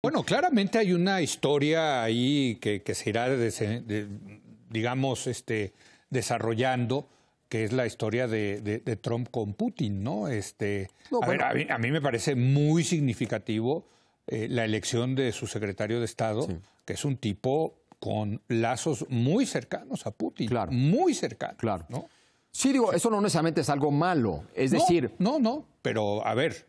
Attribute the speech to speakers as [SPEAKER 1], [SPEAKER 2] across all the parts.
[SPEAKER 1] Bueno, claramente hay una historia ahí que, se irá, digamos, este, desarrollando que es la historia de, Trump con Putin, ¿no? Este, a, a, mí, me parece muy significativo eh, la elección de su secretario de Estado, que es un tipo con lazos muy cercanos a Putin, claro. muy cercanos, claro. ¿no? Sí, digo, eso no necesariamente es algo malo, es decir...
[SPEAKER 2] No, no, pero a ver,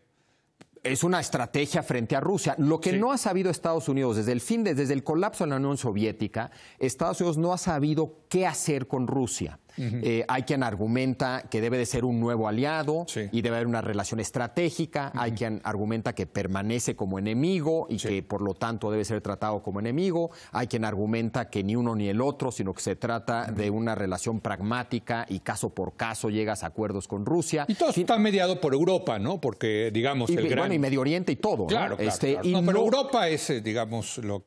[SPEAKER 2] es una estrategia frente a Rusia. Lo que no ha sabido Estados Unidos desde el fin, desde el colapso de la Unión Soviética, Estados Unidos no ha sabido qué hacer con Rusia. Eh, hay quien argumenta que debe de ser un nuevo aliado y debe haber una relación estratégica. Hay quien argumenta que permanece como enemigo y que por lo tanto debe ser tratado como enemigo. Hay quien argumenta que ni uno ni el otro, sino que se trata de una relación pragmática y caso por caso llegas a acuerdos con Rusia. Y
[SPEAKER 1] todo está mediado por Europa, ¿no? Porque, digamos, el gran... y Medio Oriente y todo. Claro, claro, este, pero Europa es, eh, digamos, lo,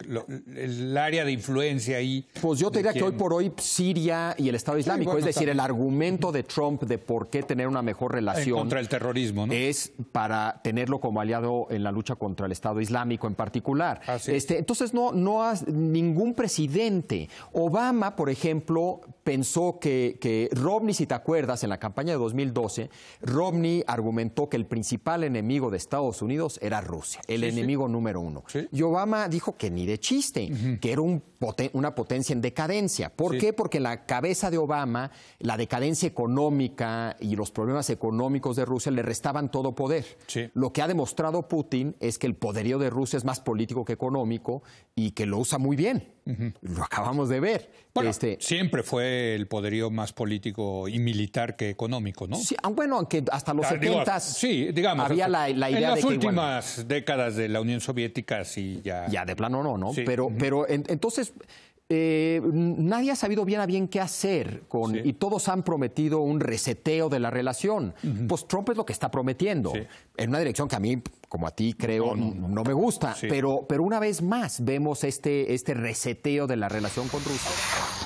[SPEAKER 1] el área de influencia ahí. Pues yo te diría que hoy
[SPEAKER 2] por hoy Siria y el Estado Islámico es decir, el argumento de Trump de por qué tener una mejor relación. contra el
[SPEAKER 1] terrorismo, ¿no?
[SPEAKER 2] Es para tenerlo como aliado en la lucha contra el Estado Islámico en particular. este, entonces, no, no has ningún presidente. Obama, por ejemplo, pensó que, Romney, si te acuerdas, en la campaña de 2012, Romney argumentó que el principal enemigo de Estados Unidos era Rusia, el enemigo número uno. Y Obama dijo que ni de chiste, que era una potencia en decadencia. ¿Por qué? Porque la cabeza de Obama, la decadencia económica y los problemas económicos de Rusia le restaban todo poder. Lo que ha demostrado Putin es que el poderío de Rusia es más político que económico y que lo usa muy bien. Lo acabamos de ver.
[SPEAKER 1] Este, siempre fue el poderío más político y militar que económico, ¿no? Ah,
[SPEAKER 2] bueno, aunque hasta los 70
[SPEAKER 1] había la, la idea en las últimas décadas de la Unión Soviética sí
[SPEAKER 2] ya... Ya de plano no, ¿no? Pero, pero entonces... Eh, nadie ha sabido bien a bien qué hacer con, y todos han prometido un reseteo de la relación. Pues Trump es lo que está prometiendo, en una dirección que a mí como a ti creo, no, me gusta. Pero, pero una vez más vemos este, este reseteo de la relación con Rusia.